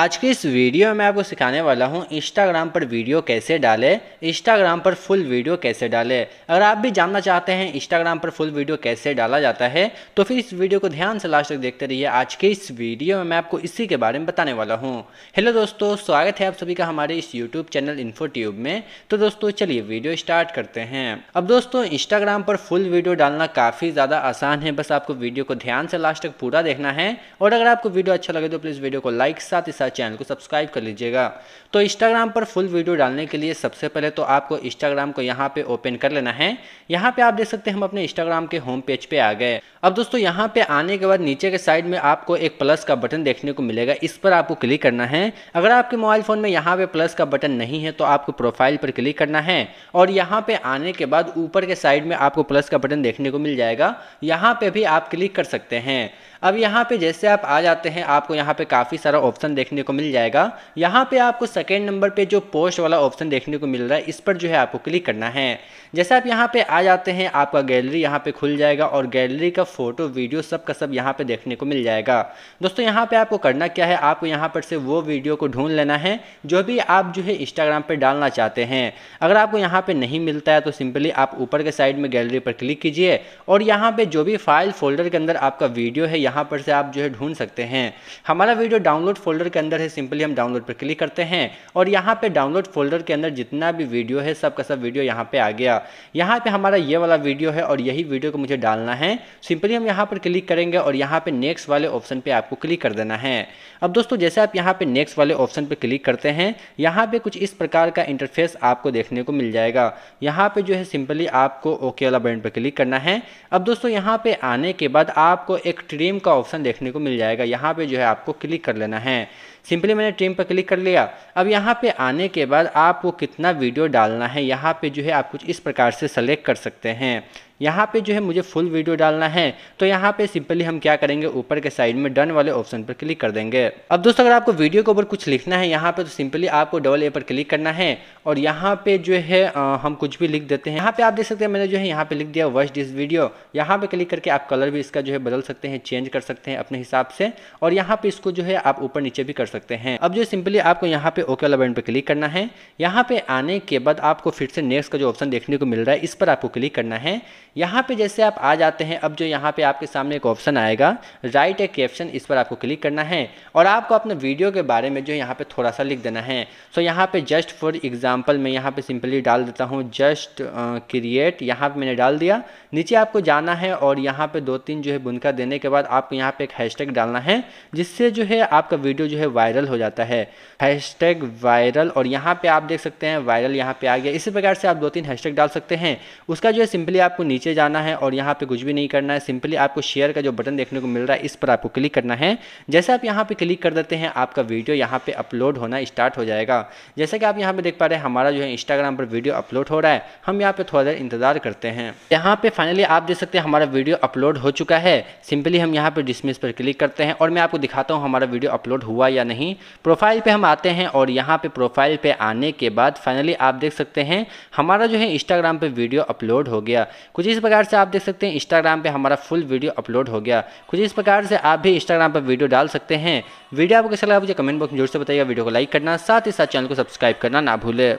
आज के इस वीडियो में मैं आपको सिखाने वाला हूँ इंस्टाग्राम पर वीडियो कैसे डालें इंस्टाग्राम पर फुल वीडियो कैसे डालें अगर आप भी जानना चाहते हैं इंस्टाग्राम पर फुल वीडियो कैसे डाला जाता है तो फिर इस वीडियो को ध्यान से लास्ट तक देखते रहिए आज के इस वीडियो में मैं आपको इसी के बारे में बताने वाला हूँ हेलो दोस्तों स्वागत है आप सभी का हमारे इस यूट्यूब चैनल इन्फोट्यूब में तो दोस्तों चलिए वीडियो स्टार्ट करते हैं अब दोस्तों इंस्टाग्राम पर फुल वीडियो डालना काफ़ी ज़्यादा आसान है बस आपको वीडियो को ध्यान से लास्ट तक पूरा देखना है और अगर आपको वीडियो अच्छा लगे तो प्लीज़ वीडियो को लाइक साथ ही साथ चैनल को सब्सक्राइब कर लीजिएगा तो इंस्टाग्राम पर फुल वीडियो डालने के लिए सबसे पहले तो आपको इंस्टाग्राम को यहाँ पे ओपन कर लेना है यहाँ पे आप देख सकते हैं हम अपने इंस्टाग्राम के होम पेज पे आ गए अब दोस्तों यहाँ पे आने के बाद नीचे के साइड में आपको एक प्लस का बटन देखने को मिलेगा इस पर आपको क्लिक करना है अगर आपके मोबाइल फ़ोन में यहाँ पे प्लस का बटन नहीं है तो आपको प्रोफाइल पर क्लिक करना है और यहाँ पे आने के बाद ऊपर के साइड में आपको प्लस का बटन देखने को मिल जाएगा यहाँ पे भी आप क्लिक कर सकते हैं अब यहाँ पे जैसे आप आ जाते हैं आपको यहाँ पे काफ़ी सारा ऑप्शन देखने को मिल जाएगा यहाँ पे आपको सेकेंड नंबर पे जो पोस्ट वाला ऑप्शन देखने को मिल रहा है इस पर जो है आपको क्लिक करना है जैसे आप यहाँ पे आ जाते हैं आपका गैलरी यहाँ पे खुल जाएगा और गैलरी का फोटो वीडियो सब का सब यहाँ पे देखने को मिल जाएगा दोस्तों यहाँ पे आपको करना क्या है आपको यहाँ पर से वो वीडियो को ढूंढ लेना है जो भी आप जो है इंस्टाग्राम पर डालना चाहते हैं अगर आपको यहाँ पर नहीं मिलता है तो सिंपली आप ऊपर के साइड में गैलरी पर क्लिक कीजिए और यहाँ पर जो भी फाइल फोल्डर के अंदर आपका वीडियो है यहाँ पर से आप जो है ढूंढ सकते हैं हमारा वीडियो डाउनलोड फोल्डर के अंदर है सिंपली हम डाउनलोड पर क्लिक करते हैं और यहाँ पर डाउनलोड फोल्डर के अंदर जितना भी वीडियो है सबका सब वीडियो यहाँ पर आ गया यहाँ पर हमारा ये वाला वीडियो है और यही वीडियो को मुझे डालना है सिंपली हम यहाँ पर क्लिक करेंगे और यहाँ पर नेक्स्ट वाले ऑप्शन पर आपको क्लिक कर देना है अब दोस्तों जैसे आप यहाँ पर नेक्स्ट वाले ऑप्शन पर क्लिक करते हैं यहाँ पर कुछ इस प्रकार का इंटरफेस आपको देखने को मिल जाएगा यहाँ पे जो है सिंपली आपको ओके वाला बटन पर क्लिक करना है अब दोस्तों यहाँ पे आने के बाद आपको एक ट्रिम का ऑप्शन देखने को मिल जाएगा यहाँ पे जो है आपको क्लिक कर लेना है सिंपली मैंने ट्रिम पर क्लिक कर लिया अब यहाँ पे आने के बाद आपको कितना वीडियो डालना है यहाँ पे जो है आप कुछ इस प्रकार से सेलेक्ट कर सकते हैं यहाँ पे जो है मुझे फुल वीडियो डालना है तो यहाँ पे सिंपली हम क्या करेंगे ऊपर के साइड में डन वाले ऑप्शन पर क्लिक कर देंगे अब दोस्तों अगर आपको वीडियो के ऊपर कुछ लिखना है यहाँ पे तो सिंपली आपको डबल ए पर क्लिक करना है और यहाँ पे जो है आ, हम कुछ भी लिख देते हैं यहाँ पे आप देख सकते हैं मैंने जो है यहाँ पे लिख दिया वर्ष डिस वीडियो यहाँ पे क्लिक करके आप कलर भी इसका जो है बदल सकते हैं चेंज कर सकते हैं अपने हिसाब से और यहाँ पे इसको जो है आप ऊपर नीचे भी कर सकते हैं अब जो सिंपली आपको यहाँ पे ओके वाला बटन पर क्लिक करना है यहाँ पे आने के बाद आपको फिर से नेक्स्ट का जो ऑप्शन देखने को मिल रहा है इस पर आपको क्लिक करना है यहाँ पे जैसे आप आ जाते हैं अब जो यहाँ पे आपके सामने एक ऑप्शन आएगा राइट ए कैप्शन इस पर आपको क्लिक करना है और आपको अपने वीडियो के बारे में जो यहाँ पे थोड़ा सा लिख देना है सो यहाँ पे जस्ट फॉर एग्जाम्पल मैं यहाँ पे सिंपली डाल देता हूँ जस्ट क्रिएट यहाँ पे मैंने डाल दिया नीचे आपको जाना है और यहाँ पे दो तीन जो है बुनका देने के बाद आपको यहाँ पे एक हैशटैग डालना है जिससे जो है आपका वीडियो जो है वायरल हो जाता है हैशटैग वायरल और यहाँ पे आप देख सकते हैं वायरल यहाँ पे आ गया इसी प्रकार से आप दो तीन हैशटैग डाल सकते हैं उसका जो है सिंपली आपको नीचे जाना है और यहाँ पे कुछ भी नहीं करना है सिंपली आपको शेयर का जो बटन देखने को मिल रहा है इस पर आपको क्लिक करना है जैसे आप यहाँ पर क्लिक कर देते हैं आपका वीडियो यहाँ पर अपलोड होना स्टार्ट हो जाएगा जैसे कि आप यहाँ पर देख पा रहे हैं हमारा जो है इंस्टाग्राम पर वीडियो अपलोड हो रहा है हम यहाँ पर थोड़ा देर इंतजार करते हैं यहाँ पर फाइनली आप देख सकते हैं हमारा वीडियो अपलोड हो चुका है सिंपली हम यहाँ पर डिसमिस पर क्लिक करते हैं और मैं आपको दिखाता हूँ हमारा वीडियो अपलोड हुआ या नहीं नहीं प्रोफाइल पे हम आते हैं और यहाँ पे प्रोफाइल पे आने के बाद फाइनली आप देख सकते हैं हमारा जो है इंस्टाग्राम पे वीडियो अपलोड हो गया कुछ इस प्रकार से आप देख सकते हैं इंस्टाग्राम पे हमारा फुल वीडियो अपलोड हो गया कुछ इस प्रकार से आप भी इंस्टाग्राम पर वीडियो डाल सकते हैं वीडियो आपको कैसा लगा मुझे कमेंट बॉक्स में जोर से बताइए वीडियो को लाइक करना साथ ही साथ चैनल को सब्सक्राइब करना ना भूले